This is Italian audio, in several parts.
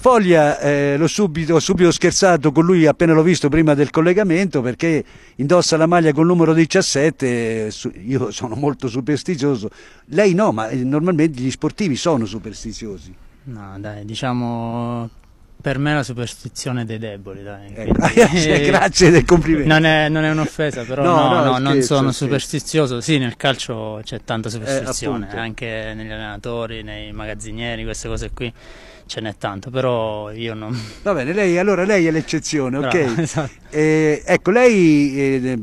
Foglia eh, l'ho subito, subito, scherzato con lui appena l'ho visto prima del collegamento perché indossa la maglia col numero 17, io sono molto superstizioso, lei no, ma eh, normalmente gli sportivi sono superstiziosi. No dai, diciamo per me è la superstizione dei deboli, dai. Ecco. Eh, grazie del complimento. Non è, non è un'offesa, però no, no, no, no non sono superstizioso. Sì, nel calcio c'è tanta eh, superstizione, eh, anche negli allenatori, nei magazzinieri, queste cose qui ce n'è tanto, però io non... Va bene, lei, allora lei è l'eccezione, ok? Bravo, esatto. eh, ecco, lei eh,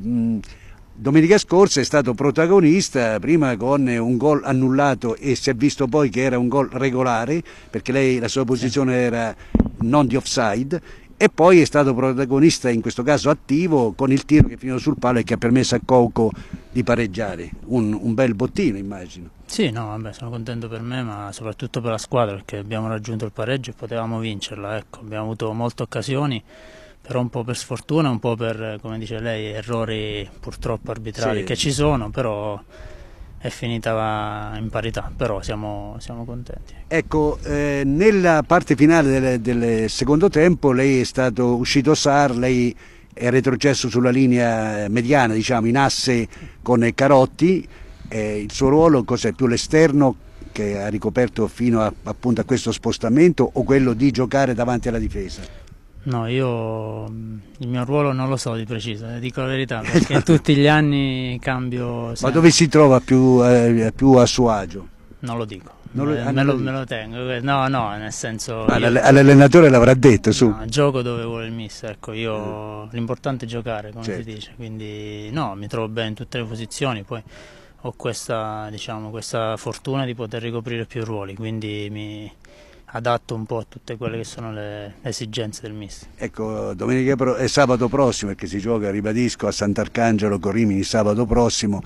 domenica scorsa è stato protagonista, prima con un gol annullato e si è visto poi che era un gol regolare, perché lei, la sua posizione sì. era non di offside e poi è stato protagonista in questo caso attivo con il tiro che finì sul palo e che ha permesso a Coco di pareggiare un, un bel bottino immagino sì no vabbè, sono contento per me ma soprattutto per la squadra perché abbiamo raggiunto il pareggio e potevamo vincerla ecco. abbiamo avuto molte occasioni però un po' per sfortuna un po' per come dice lei errori purtroppo arbitrari sì. che ci sono però è finita in parità, però siamo, siamo contenti. Ecco. ecco, eh, nella parte finale del, del, secondo tempo lei è stato uscito SAR, lei è retrocesso sulla linea mediana, diciamo, in asse con Carotti, eh, il suo ruolo cos'è? Più l'esterno che ha ricoperto fino a, appunto a questo spostamento o quello di giocare davanti alla difesa? No, io mm, il mio ruolo non lo so di preciso, eh, dico la verità, perché tutti gli anni cambio. Sempre. Ma dove si trova più, eh, più, a suo agio? Non lo dico. Non lo, eh, me, lo, me, lo, tengo, eh, no, no, nel senso. Ma l'allenatore l'avrà detto, su. No, gioco dove vuole il mister, ecco, io mm. l'importante è giocare, come certo. si dice, quindi no, mi trovo bene in tutte le posizioni, poi ho questa, diciamo, questa fortuna di poter ricoprire più ruoli, quindi mi, adatto un po' a tutte quelle che sono le, esigenze del mister. Ecco, domenica pro- e sabato prossimo, perché si gioca, ribadisco, a Sant'Arcangelo con Rimini sabato prossimo,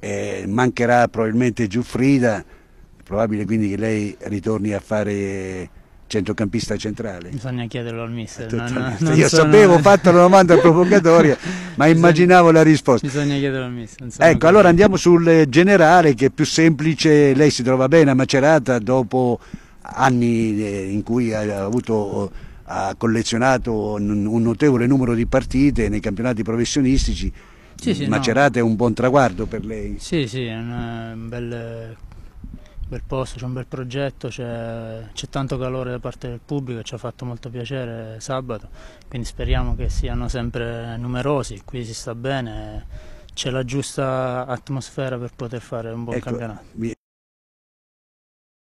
eh, mancherà probabilmente Giuffrida, è probabile quindi che lei ritorni a fare centrocampista centrale. Bisogna chiederlo al mister. No, no, no, Io sono... sapevo, ho fatto la domanda provocatoria, ma bisogna, immaginavo la risposta. Bisogna chiederlo al mister. Ecco, capito. allora andiamo sul generale che è più semplice, lei si trova bene a Macerata dopo anni eh, in cui ha, avuto, ha collezionato un notevole numero di partite nei campionati professionistici. Sì, sì, Macerata no. è un buon traguardo per lei. Sì, sì, è un eh, bel, bel posto, c'è un bel progetto, c'è, tanto calore da parte del pubblico e ci ha fatto molto piacere sabato, quindi speriamo che siano sempre numerosi, qui si sta bene, c'è la giusta atmosfera per poter fare un buon ecco, campionato.